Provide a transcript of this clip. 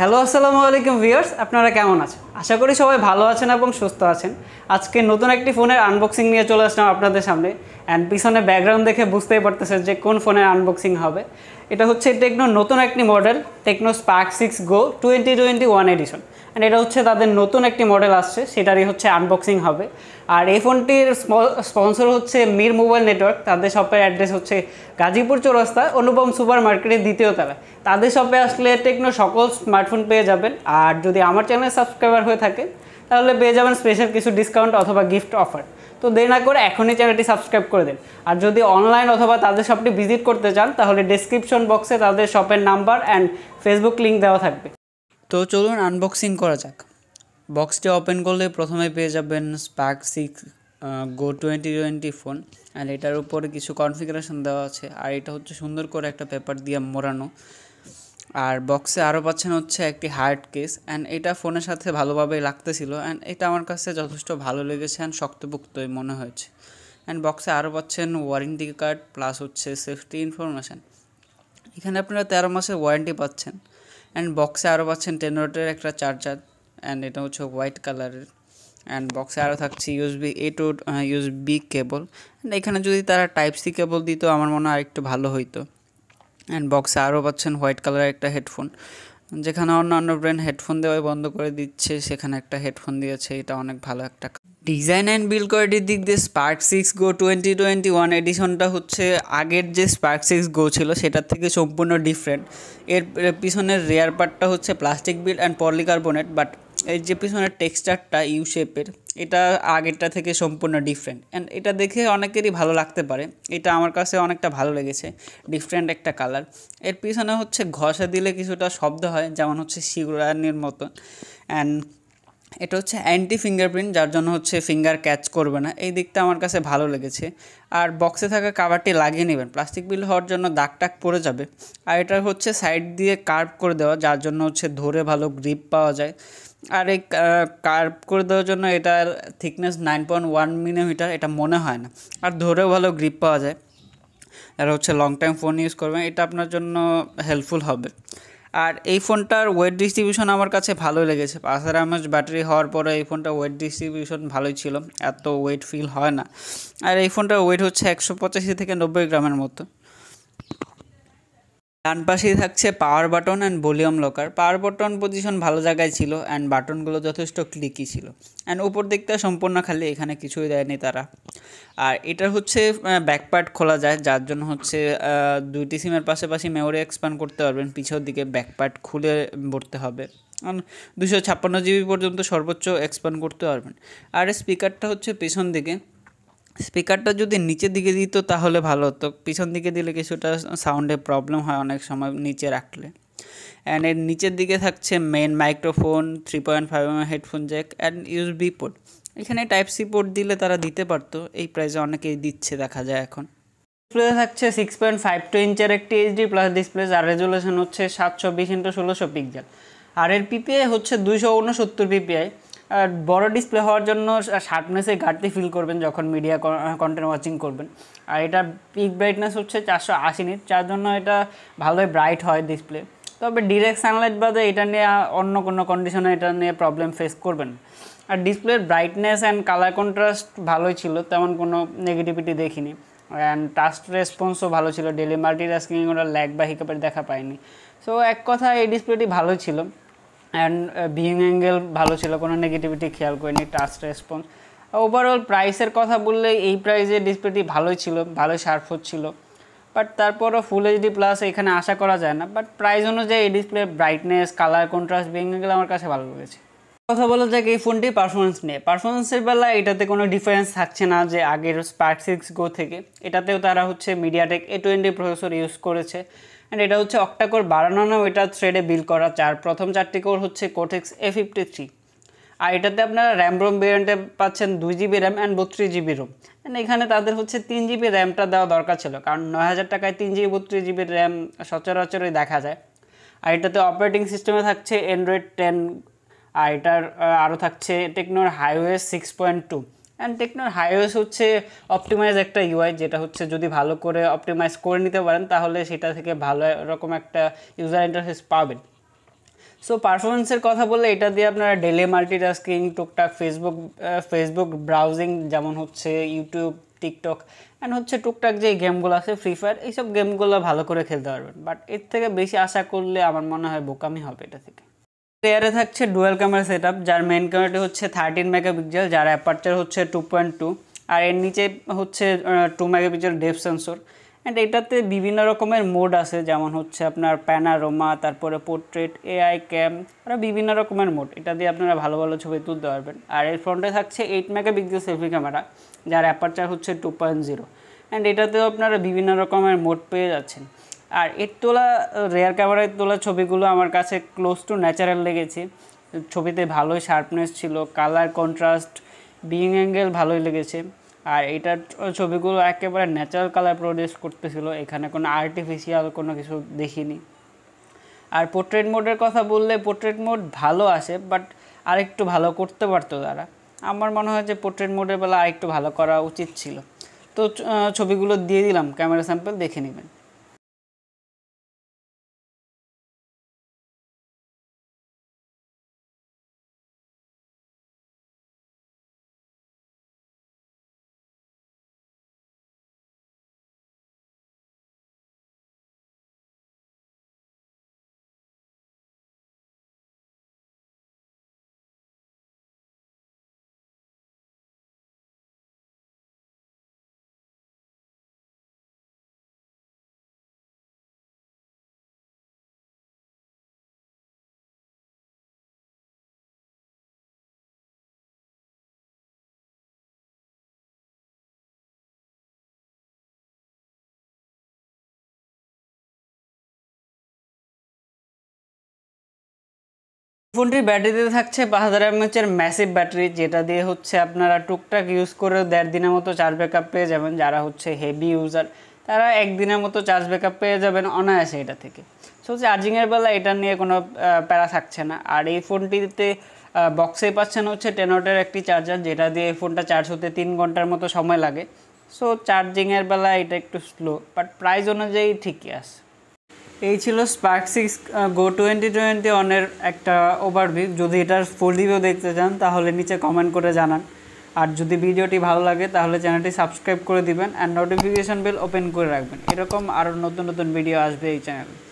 hello আসসালামু আলাইকুম viewers আপনারা কেমন আছেন আশা করি সবাই ভালো আছেন এবং সুস্থ আছেন আজকে নতুন একটি ফোনের আনবক্সিং নিয়ে চলে আসলাম আপনাদের সামনে অ্যান্ড পিছনে ব্যাকগ্রাউন্ড দেখে বুঝতেই পারতেছে যে কোন ফোনের আনবক্সিং হবে এটা হচ্ছে টেকনো নতুন একটি model Tecno Spark six Go twenty twenty one edition and এটা হচ্ছে তাদের নতুন একটি মডেল আসছে সেটারই হচ্ছে আনবক্সিং হবে আর এই ফোনটির স্পন্সর হচ্ছে মির মোবাইল নেটওয়ার্ক তাদের শপের অ্যাড্রেস হচ্ছে গাজীপুর চৌরাস্তা অনুপম সুপার মার্কেটের দ্বিতীয় তলায় তাদের শপে আসলে টেকনো সকল স্মার্টফোন পেয়ে যাবেন আর যদি আমার চ্যানেল সাবস্ক্রাইবার হয়ে থাকে তাহলে পেয়ে যাবেন স্পেশাল কিছু ডিসকাউন্ট অথবা গিফট অফার তো দেরি না করে এখনই চ্যানেলটি সাবস্ক্রাইব করে দিন আর যদি অনলাইন অথবা তাদের শপটি ভিজিট করতে চান তাহলে ডিসক্রিপশন বক্সে তাদের শপের নাম্বার অ্যান্ড ফেসবুক লিঙ্ক দেওয়া থাকবে তো চলুন আনবক্সিং করা যাক বক্সটি ওপেন করলে প্রথমে পেয়ে যাবেন Spark six Go twenty twenty phone and এটার উপরে কিছু কনফিগারেশন দেওয়া আছে আর এটা হচ্ছে সুন্দর করে একটা পেপার দিয়ে মোড়ানো আর বক্সে আরও পাচ্ছেন হচ্ছে একটি হার্ড কেস অ্যান্ড এটা ফোনের সাথে ভালোভাবে লাগতেছিল অ্যান্ড এটা আমার কাছে যথেষ্ট ভালো লেগেছে অ্যান্ড শক্তপুক্তই মনে হয়েছে অ্যান্ড বক্সে আরও পাচ্ছেন ওয়ারেন্টি কার্ড প্লাস হচ্ছে সেফটি ইনফরমেশান এখানে আপনারা তেরো মাসের ওয়ারেন্টি পাচ্ছেন অ্যান্ড বক্সে আরও পাচ্ছেন রোডের একটা চার্জার অ্যান্ড এটা হচ্ছে হোয়াইট কালারের অ্যান্ড বক্সে আরও থাকছে USB A to USB cable and এখানে যদি তারা টাইপ সি কেবল দিত আমার মনে হয় আরেকটু ভালো হইতো অ্যান্ড বক্সে আরও পাচ্ছেন হোয়াইট কালারের একটা হেডফোন যেখানে অন্যান্য ব্র্যান্ড হেডফোন দেওয়াই বন্ধ করে দিচ্ছে সেখানে একটা হেডফোন দিয়েছে এটা অনেক ভালো একটা ডিজাইন অ্যান্ড বিল কোয়ালিটির দিক দিয়ে Spark six Go twenty twenty one এডিশনটা হচ্ছে আগের যে স্পার্ক সিক্স গো ছিল সেটার থেকে সম্পূর্ণ ডিফারেন্ট এর পিছনের রেয়ার পার্টটা হচ্ছে plastic build and polycarbonate but এর যে পিছনের টেক্সচারটা ইউ শেপের এটা আগেরটা থেকে সম্পূর্ণ ডিফারেন্ট অ্যান্ড এটা দেখে অনেকেরই ভালো লাগতে পারে এটা আমার কাছে অনেকটা ভালো লেগেছে ডিফারেন্ট একটা কালার এর পিছনে হচ্ছে ঘষে দিলে কিছুটা শব্দ হয় যেমন হচ্ছে শিগুরানির মতন অ্যান্ড এটা হচ্ছে অ্যান্টি ফিঙ্গারপ্রিন্ট যার জন্য হচ্ছে ফিঙ্গার ক্যাচ করবে না এই দিকটা আমার কাছে ভালো লেগেছে আর বক্সে থাকা কাভারটি লাগিয়ে নেবেন প্লাস্টিক বিল হওয়ার জন্য দাগ টাক পড়ে যাবে আর এটা হচ্ছে সাইড দিয়ে কার্ভ করে দেওয়া যার জন্য হচ্ছে ধরে ভালো গ্রিপ পাওয়া যায় আর এই কার্ভ করে দেওয়ার জন্য এটার thickness nine point one millimetre এটা মনে হয় না আর ধরেও ভালো গ্রিপ পাওয়া যায় আর হচ্ছে লং টাইম ফোন ইউজ করবেন এটা আপনার জন্য হেল্পফুল হবে আর এই ফোনটার ওয়েট ডিস্ট্রিবিউশন আমার কাছে ভালোই লেগেছে পাঁচ হাজার এমএচ ব্যাটারি হওয়ার পরে এই ফোনটা ওয়েট ডিস্ট্রিবিউশন ভালোই ছিল এত ওয়েট ফিল হয় না আর এই ফোনটার ওয়েট হচ্ছে একশো পঁচাশি থেকে নব্বই গ্রামের মতো ডান পাশেই থাকছে power button and volume rocker power button position ভালো জায়গায় ছিল অ্যান্ড বাটনগুলো যথেষ্ট ক্লিকই ছিল অ্যান্ড উপর দিকটা সম্পূর্ণ খালি এখানে কিছুই দেয়নি তারা আর এটা হচ্ছে ব্যাকপার্ট খোলা যায় যার জন্য হচ্ছে দুইটি সিমের পাশাপাশি মেমোরি এক্সপ্যান্ড করতে পারবেন পিছনের দিকে ব্যাকপার্ট খুলে ভরতে হবে দুশো ছাপ্পান্ন জিবি পর্যন্ত সর্বোচ্চ এক্সপ্যান্ড করতে পারবেন আর স্পিকারটা হচ্ছে পেছন দিকে স্পিকারটা যদি নিচের দিকে দিত তাহলে ভালো হতো পিছন দিকে দিলে কিছুটা সাউন্ডে প্রবলেম হয় অনেক সময় নিচে রাখলে অ্যান্ড এর নিচের দিকে থাকছে main microphone three point five M headphone jack and USB port এখানে টাইপ সি পোর্ট দিলে তারা দিতে পারতো এই প্রাইসে অনেকেই দিচ্ছে দেখা যায় এখন ডিসপ্লে থাকছে সিক্স পয়েন্ট ফাইভ টু ইঞ্চের একটি এইচডি প্লাস ডিসপ্লে যার রেজুলেশন হচ্ছে সাতশো বিশ ইন্টু ষোলোশো পিক্সেল আর এর পিপিআই হচ্ছে দুইশো উনসত্তর পিপিআই বড় ডিসপ্লে হওয়ার জন্য শার্পনেসে ঘাটতি ফিল করবেন যখন মিডিয়া কন্টেন্ট ওয়াচিং করবেন আর এটা পিক ব্রাইটনেস হচ্ছে চারশো আশি নিট যার জন্য এটা ভালোই ব্রাইট হয় ডিসপ্লে তবে ডিরেক্ট সানলাইট বাদে এটা নিয়ে অন্য কোনো কন্ডিশনে এটা নিয়ে প্রবলেম ফেস করবেন আর ডিসপ্লের ব্রাইটনেস অ্যান্ড কালার কন্ট্রাস্ট ভালোই ছিল তেমন কোনো নেগেটিভিটি দেখিনি অ্যান্ড টাস্ট রেসপন্সও ভালো ছিল ডেলি মাল্টি টাস্কিং ওরা ল্যাগ বা হিকাপের দেখা পায়নি সো এক কথা এই ডিসপ্লেটি ভালো ছিল অ্যান্ড ভিং অ্যাঙ্গেল ভালো ছিল কোনো নেগেটিভিটি খেয়াল করিনি টাচ রেসপন্স ওভারঅল প্রাইসের কথা বললে এই প্রাইসে ডিসপ্লেটি ভালোই ছিল ভালো শার্প হচ্ছিল বাট তারপরও ফুল এইচডি প্লাস এখানে আশা করা যায় না বাট প্রাইস অনুযায়ী এই display brightness colour contrast viewing angle আমার কাছে ভালো লেগেছে কথা বলা যাক এই ফোনটি পারফরমেন্স নিয়ে পারফরমেন্সের বেলা এটাতে কোনো ডিফারেন্স থাকছে না যে আগের স্পার্ক সিক্স গো থেকে এটাতেও তারা হচ্ছে MediaTek A twenty processor use করেছে অ্যান্ড এটা হচ্ছে অক্টাকোর বাড়ানো না ওইটা থ্রেডে বিল করা চার প্রথম চারটি কোর হচ্ছে কোটেক্স এ ফিফটি থ্রি আর এটাতে আপনারা র্যাম রোম বেরিয়েন্টে পাচ্ছেন দুই জিবি র্যাম অ্যান্ড বত্রিশ জিবি রোম অ্যান্ড এখানে তাদের হচ্ছে তিন জিবি র্যামটা দেওয়া দরকার ছিল কারণ নয় হাজার টাকায় তিন জিবি বত্রিশ জিবি র্যাম সচরাচরই দেখা যায় আর এটাতে অপারেটিং সিস্টেমে থাকছে অ্যান্ড্রয়েড টেন আর এটার আরও থাকছে টেকনোর HiOS six point two and টেকনোর হাইওয়েস হচ্ছে অপটিমাইজ একটা ইউআই যেটা হচ্ছে যদি ভালো করে অপটিমাইজ করে নিতে পারেন তাহলে সেটা থেকে ভালো রকম একটা ইউজার ইন্টারফেস পাবেন সো পারফরমেন্সের কথা বললে এটা দিয়ে আপনারা ডেলি মাল্টিটাস্কিং টুকটাক ফেসবুক ফেসবুক ব্রাউজিং যেমন হচ্ছে ইউটিউব টিকটক অ্যান্ড হচ্ছে টুকটাক যে গেমগুলো আছে ফ্রি ফায়ার এইসব গেমগুলো ভালো করে খেলতে পারবেন বাট এর থেকে বেশি আশা করলে আমার মনে হয় বোকামি হবে এটা থেকে এয়ারে থাকছে ডুয়েল ক্যামেরা সেট যার মেন ক্যামেরাটি হচ্ছে থার্টিন মেগাপিক্সেল যার অ্যাপারচার হচ্ছে টু পয়েন্ট টু আর এর নিচে হচ্ছে two megapixel depth sensor and এটাতে বিভিন্ন রকমের মোড আছে যেমন হচ্ছে আপনার প্যানারোমা তারপরে পোর্ট্রেট এআই ক্যাম আর বিভিন্ন রকমের মোড এটা দিয়ে আপনারা ভালো ভালো ছবি তুলতে পারবেন আর এর ফ্রন্টে থাকছে এইট মেগাপিক্সেল সেলফি ক্যামেরা যার অ্যাপারচার হচ্ছে টু পয়েন্ট জিরো অ্যান্ড এটাতেও আপনারা বিভিন্ন রকমের মোড পেয়ে যাচ্ছেন আর এর তোলা রেয়ার ক্যামেরায় তোলা ছবিগুলো আমার কাছে ক্লোজ টু ন্যাচারাল লেগেছে ছবিতে ভালোই শার্পনেস ছিল কালার কন্ট্রাস্ট বিং অ্যাঙ্গেল ভালোই লেগেছে আর এটার ছবিগুলো একেবারে ন্যাচারাল কালার প্রডিউস করতেছিল এখানে কোনো আর্টিফিশিয়াল কোনো কিছু দেখিনি আর পোর্ট্রেট মোডের কথা বললে পোর্ট্রেট মোড ভালো আসে বাট আরেকটু ভালো করতে পারতো তারা আমার মনে হয় যে পোর্ট্রেট মোডের বেলা আরেকটু ভালো করা উচিত ছিল তো ছবিগুলো দিয়ে দিলাম ক্যামেরা স্যাম্পেল দেখে নেবেন ফোনটির ব্যাটারিতে থাকছে পাঁচ হাজার এমএচের ম্যাসিভ ব্যাটারি যেটা দিয়ে হচ্ছে আপনারা টুকটাক ইউজ করে দেড় দিনের মতো চার্জ ব্যাকআপ পেয়ে যাবেন যারা হচ্ছে হেভি ইউজার তারা একদিনের মতো চার্জ ব্যাকআপ পেয়ে যাবেন অনায়াসে এটা থেকে সো চার্জিংয়ের বেলা এটা নিয়ে কোনো প্যারা থাকছে না আর এই ফোনটিতে বক্সে পাচ্ছেন হচ্ছে টেনোটের একটি চার্জার যেটা দিয়ে ফোনটা চার্জ হতে তিন ঘন্টার মতো সময় লাগে সো চার্জিংয়ের বেলা এটা একটু স্লো বাট প্রাইস অনুযায়ী ঠিকই আছে এই ছিল Spark six Go twenty twenty ওয়ানের একটা ওভারভিউ যদি এটার ফুল রিভিউ দেখতে চান তাহলে নিচে কমেন্ট করে জানান আর যদি ভিডিওটি ভালো লাগে তাহলে চ্যানেলটি সাবস্ক্রাইব করে দিবেন অ্যান্ড নোটিফিকেশান বেল ওপেন করে রাখবেন এরকম আরও নতুন নতুন ভিডিও আসবে এই চ্যানেলে